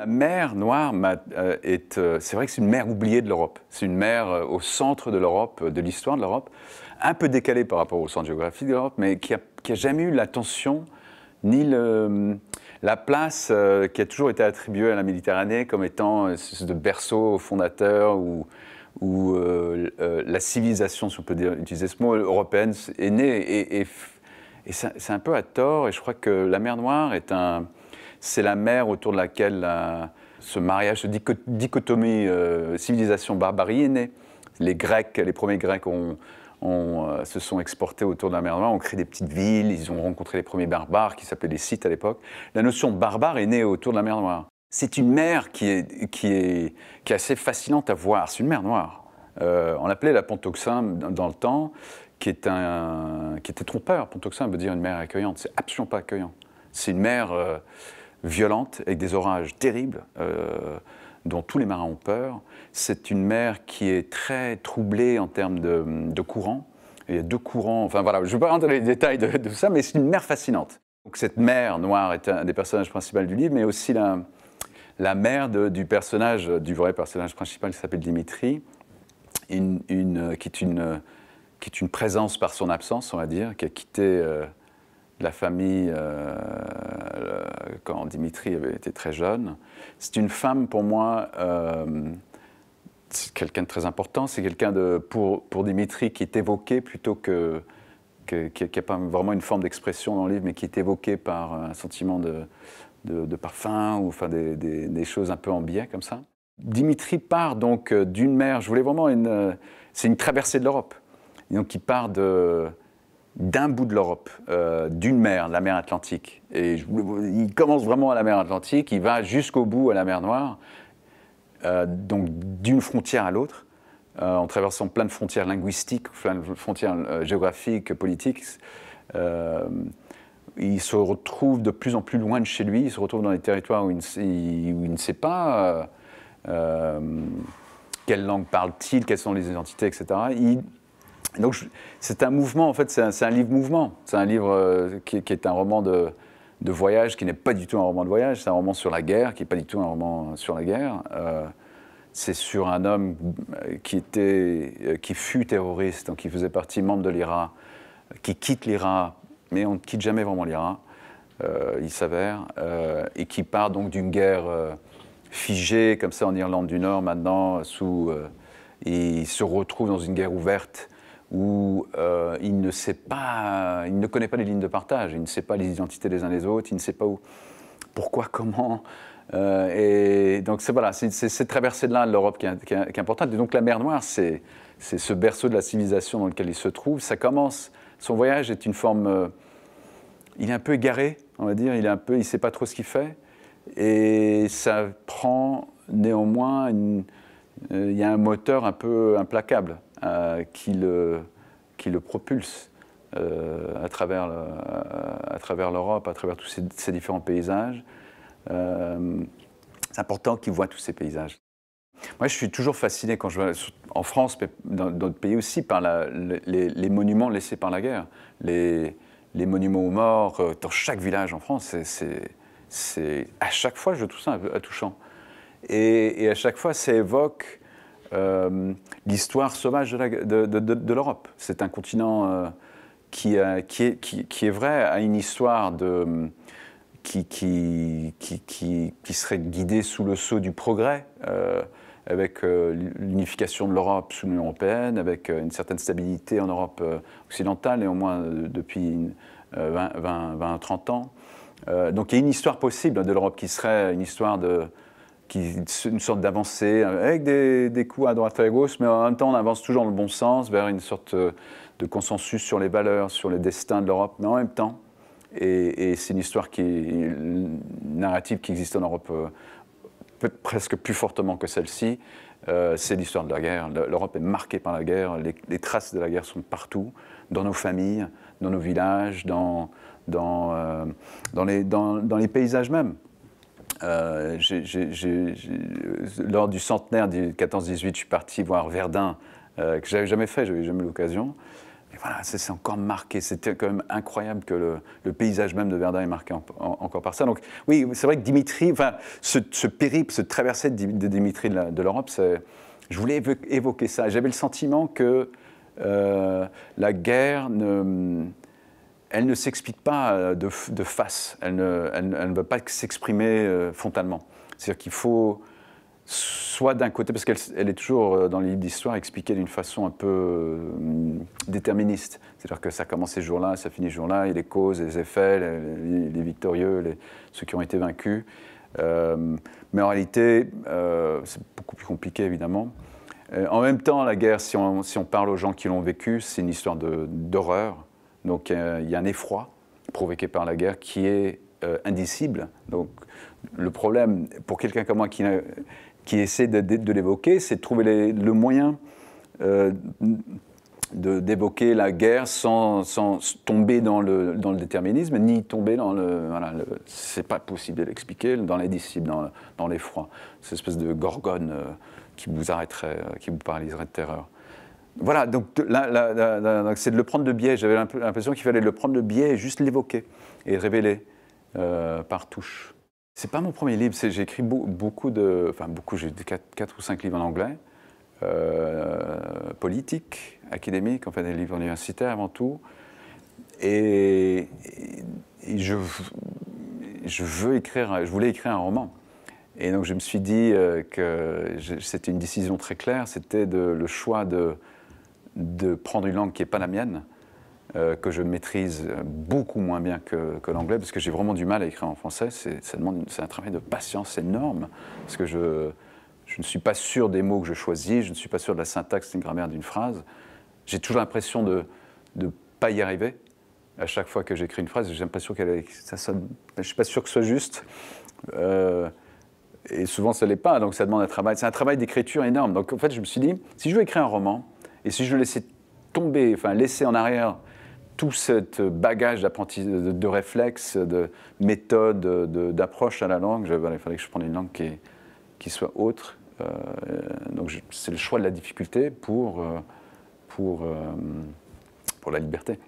la mer Noire euh, euh, c'est vrai que c'est une mer oubliée de l'Europe. C'est une mer euh, au centre de l'Europe, de l'histoire de l'Europe, un peu décalée par rapport au centre géographique de l'Europe, mais qui a, jamais eu l'attention ni le, la place qui a toujours été attribuée à la Méditerranée comme étant une de berceau fondateur ou où la civilisation, si on peut utiliser ce mot, européenne est née. Et, et, et c'est un peu à tort, et je crois que la mer Noire est un, c'est la mer autour de laquelle euh, ce mariage, cette dichotomie euh, civilisation-barbarie est née. Les Grecs, les premiers Grecs ont, euh, se sont exportés autour de la mer Noire, ont créé des petites villes, ils ont rencontré les premiers barbares qui s'appelaient les Scythes à l'époque. La notion barbare est née autour de la mer Noire. C'est une mer qui est, qui, est, qui est assez fascinante à voir, c'est une mer Noire. on l'appelait la Pontoxin dans le temps, qui, est un, qui était trompeur. Pontoxin veut dire une mer accueillante, c'est absolument pas accueillant. C'est une mer violente, avec des orages terribles, euh, dont tous les marins ont peur. C'est une mer qui est très troublée en termes de, de courant. Il y a deux courants, enfin voilà, je ne vais pas rentrer dans les détails de, tout ça, mais c'est une mer fascinante. Donc cette mer noire est un des personnages principaux du livre, mais aussi la, la mère du personnage, du vrai personnage principal qui s'appelle Dimitri, une, qui, est une, qui est une présence par son absence, on va dire, qui a quitté... Euh, la famille euh, quand Dimitri avait été très jeune. C'est une femme pour moi, euh, c'est quelqu'un de très important, c'est quelqu'un de pour, pour Dimitri qui est évoqué plutôt que, que qui n'a pas vraiment une forme d'expression dans le livre, mais qui est évoqué par un sentiment de, parfum ou enfin des, des, choses un peu en biais comme ça. Dimitri part donc euh, d'une mer, je voulais vraiment une, c'est une traversée de l'Europe, donc il part de d'un bout de l'Europe, euh, d'une mer, la mer Atlantique. Et il commence vraiment à la mer Atlantique, il va jusqu'au bout à la mer Noire, euh, donc d'une frontière à l'autre, euh, en traversant plein de frontières linguistiques, plein de frontières géographiques, politiques. il se retrouve de plus en plus loin de chez lui, il se retrouve dans des territoires où il ne sait, il ne sait pas quelle langue parle-t-il, quelles sont les identités, etc. Il, donc c'est un mouvement, en fait, c'est un, livre mouvement. C'est un livre euh, qui, est un roman de, voyage, qui n'est pas du tout un roman de voyage. C'est un roman sur la guerre, qui n'est pas du tout un roman sur la guerre. Euh, c'est sur un homme euh, qui, était, qui fut terroriste, donc qui faisait partie membre de l'IRA, qui quitte l'IRA, mais on ne quitte jamais vraiment l'IRA, il s'avère, et qui part donc d'une guerre figée, comme ça en Irlande du Nord maintenant, sous, il se retrouve dans une guerre ouverte où euh, il ne connaît pas les lignes de partage, il ne sait pas les identités des uns des autres, il ne sait pas où, pourquoi, comment. Euh, et donc c'est voilà, c'est cette traversée-là de l'Europe qui, est importante. Et donc la mer Noire, c'est ce berceau de la civilisation dans lequel il se trouve. Ça commence, son voyage est une forme, euh, il est un peu égaré, on va dire, il est un peu, il sait pas trop ce qu'il fait, et ça prend néanmoins, il y a un moteur un peu implacable. Euh, qui le, qui le propulse euh, à travers l'Europe, à, travers tous ces, différents paysages. Euh, c'est important qu'il voit tous ces paysages. Moi, je suis toujours fasciné quand je vais en France, mais dans d'autres pays aussi, par les, monuments laissés par la guerre. Les, monuments aux morts dans chaque village en France, c'est à chaque fois, je trouve ça un peu touchant. et à chaque fois, ça évoque euh, l'histoire sauvage de l'Europe. C'est un continent euh, qui, qui, est, qui, vrai, a une histoire de, qui, serait guidée sous le sceau du progrès, euh, avec l'unification de l'Europe sous l'Union européenne, avec une certaine stabilité en Europe occidentale, et au moins depuis 20-30 ans. donc il y a une histoire possible de l'Europe qui serait une histoire de qui, une sorte d'avancée, euh, avec des, coups à droite et à gauche, mais en même temps, on avance toujours dans le bon sens, vers une sorte euh, de consensus sur les valeurs, sur le destin de l'Europe, mais en même temps. Et, c'est une histoire qui, une narrative qui existe en Europe euh, presque plus fortement que celle-ci. c'est l'histoire de la guerre. L'Europe est marquée par la guerre. Les, traces de la guerre sont partout, dans nos familles, dans nos villages, dans, dans, dans, les, dans les paysages même. Euh, lors du centenaire du 14-18, je suis parti voir Verdun, euh, que que n'avais jamais fait, je n'avais jamais eu l'occasion. Et voilà, c'est encore marqué. C'était quand même incroyable que le, paysage même de Verdun est marqué encore par ça. Donc oui, c'est vrai que Dimitri, enfin, ce, périple, ce traversée de, Dimitri de l'Europe, je voulais évoquer ça. J'avais le sentiment que euh, la guerre ne elle ne s'explique pas euh, de, face, elle ne, elle, ne pas s'exprimer euh, frontalement. C'est-à-dire qu'il faut soit d'un côté, parce qu'elle est toujours euh, dans les livres d'histoire expliquée d'une façon un peu déterministe. C'est-à-dire que ça commence ces jours-là, ça finit ce jour-là, il y a les causes, les effets, les, victorieux, les, ceux qui ont été vaincus. mais en réalité, c'est beaucoup plus compliqué évidemment. en même temps, la guerre, si on, parle aux gens qui l'ont vécue, c'est une histoire d'horreur donc euh, il y a un effroi provoqué par la guerre qui est euh, indicible. Donc le problème, pour quelqu'un comme moi qui, essaie de, l'évoquer, c'est de trouver le moyen euh, d'évoquer la guerre sans, tomber dans le, déterminisme, ni tomber dans le... Voilà, c'est pas possible de l'expliquer, dans l'indicible, dans, dans l'effroi. Cette espèce de gorgone qui vous arrêterait, qui vous paralyserait de terreur. Voilà, donc c'est de le prendre de biais. J'avais l'impression qu'il fallait le prendre de biais et juste l'évoquer et révéler euh, par touche. C'est pas mon premier livre, j'ai écrit beaucoup de. Enfin, beaucoup, j'ai 4, ou 5 livres en anglais, euh, politiques, académiques, enfin des livres universitaires avant tout. Et, je, veux écrire, je voulais écrire un roman. Et donc je me suis dit euh, que c'était une décision très claire, c'était le choix de de prendre une langue qui n'est pas la mienne, euh, que je maîtrise beaucoup moins bien que, l'anglais, parce que j'ai vraiment du mal à écrire en français. C'est un travail de patience énorme, parce que je, ne suis pas sûr des mots que je choisis, je ne suis pas sûr de la syntaxe, d'une grammaire d'une phrase. J'ai toujours l'impression de ne pas y arriver. À chaque fois que j'écris une phrase, j'ai l'impression qu'elle ça sonne, je suis pas sûr que ce soit juste. Euh, et souvent, ce l'est pas, donc ça demande un travail. C'est un travail d'écriture énorme. Donc en fait, je me suis dit, si je veux écrire un roman, et si je laissais tomber, enfin laisser en arrière tout ce euh, bagage d'apprentissage, de, réflexes, de méthodes, d'approche à la langue, il fallait que je prenne une langue qui, soit autre. Euh, donc c'est le choix de la difficulté pour, euh, pour, pour la liberté.